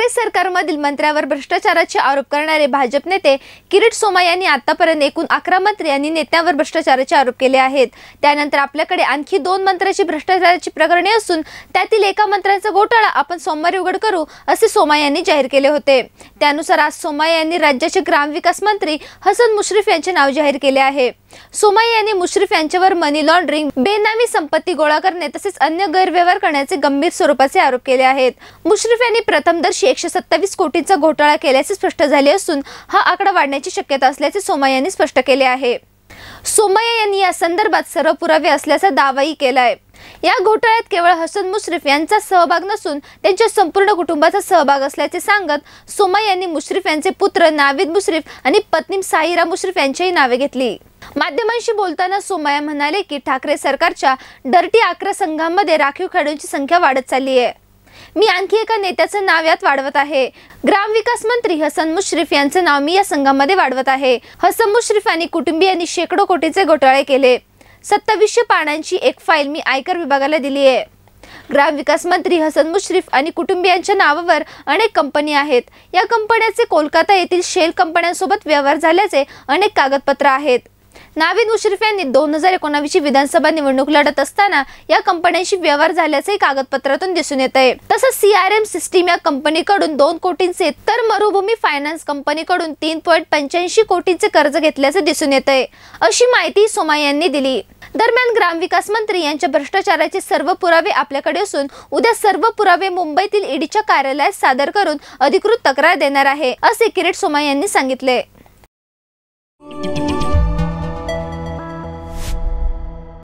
काँग्रेस सरकारमधील मंत्र्यावर भ्रष्टाचाराचे आरोप करणारे भाजप नेते किरीट सोमा यांनी आतापर्यंत एकूण अकरा मंत्री आणि नेत्यांवर भ्रष्टाचाराचे आरोप केले आहेत त्यानंतर आपल्याकडे आणखी दोन मंत्र्यांची भ्रष्टाचाराची प्रकरणे असून त्यातील एका मंत्र्यांचा घोटाळा आपण सोमवारी उघड करू असे सोमा यांनी जाहीर केले होते त्यानुसार आज सोमा यांनी राज्याचे ग्रामविकास मंत्री हसन मुश्रीफ यांचे नाव जाहीर केले आहे सोमा यांनी मुश्रीफ यांच्यावर मनी लॉन्ड्रिंग बेनामी संपत्ती गोळा करणे तसेच अन्य गैरव्यवहार करण्याचे गंभीर स्वरूपाचे आरोप केले आहेत मुश्रीफ यांनी प्रथमदर्शी एकशे सत्तावीस कोटींचा घोटाळा केल्याचे स्पष्ट झाले असून हा आकडा वाढण्याची शक्यता असल्याचे सोमय्या यांनी स्पष्ट केले आहे सोमय्या यांनी या संदर्भात सर्व पुरावे असल्याचा दावाही केला आहे या घोटाळ्यात केवळ हसन मुश्रीफ यांचा सहभाग नसून त्यांच्या संपूर्ण कुटुंबाचा सहभाग असल्याचे सांगत सोमय यांनी मुश्रीफ यांचे पुत्र नाविद मुश्रीफ आणि पत्नी साहिरा मुश्रीफ यांच्याही नावे घेतली माध्यमांशी बोलताना सोमाया म्हणाले की ठाकरे सरकारच्या डर्टी अकरा संघांमध्ये राखीव खेळाडूंची संख्या वाढत चालली आहे मी आणखी एका नेत्याचं नाव यात वाढवत आहे ग्रामविकास मंत्री हसन मुश्रीफ यांचं नाव मी या संघामध्ये वाढवत आहे हसन मुश्रीफ आणि कुटुंबियांनी शेकडो कोटीचे घोटाळे केले सत्तावीसशे पानांची एक फाईल मी आयकर विभागाला दिली आहे ग्रामविकास मंत्री हसन मुश्रीफ आणि कुटुंबियांच्या नावावर अनेक कंपनी आहेत या कंपन्यांचे कोलकाता येथील शेल कंपन्यांसोबत व्यवहार झाल्याचे अनेक कागदपत्र आहेत नावीद मुश्रीफ यांनी दोन हजार एकोणावीसची विधानसभा निवडणूक लढत असताना या कंपन्यांशी व्यवहार झाल्याचंही कागदपत्रातून दिसून येत आहे तसंच सीआरएम सिस्टीम या कंपनीकडून दोन कोटींचे तर मरुभूमी फायनान्स कंपनीकडून तीन पॉईंट पंच्याऐंशी कोटींचे कर्ज घेतल्याचे दिसून येत आहे अशी माहिती सोमा यांनी दिली दरम्यान ग्रामविकास मंत्री यांच्या भ्रष्टाचाराचे सर्व पुरावे आपल्याकडे असून उद्या सर्व पुरावे मुंबईतील ईडीच्या e कार्यालयात सादर करून अधिकृत तक्रार देणार आहे असे किरीट सोमा यांनी सांगितले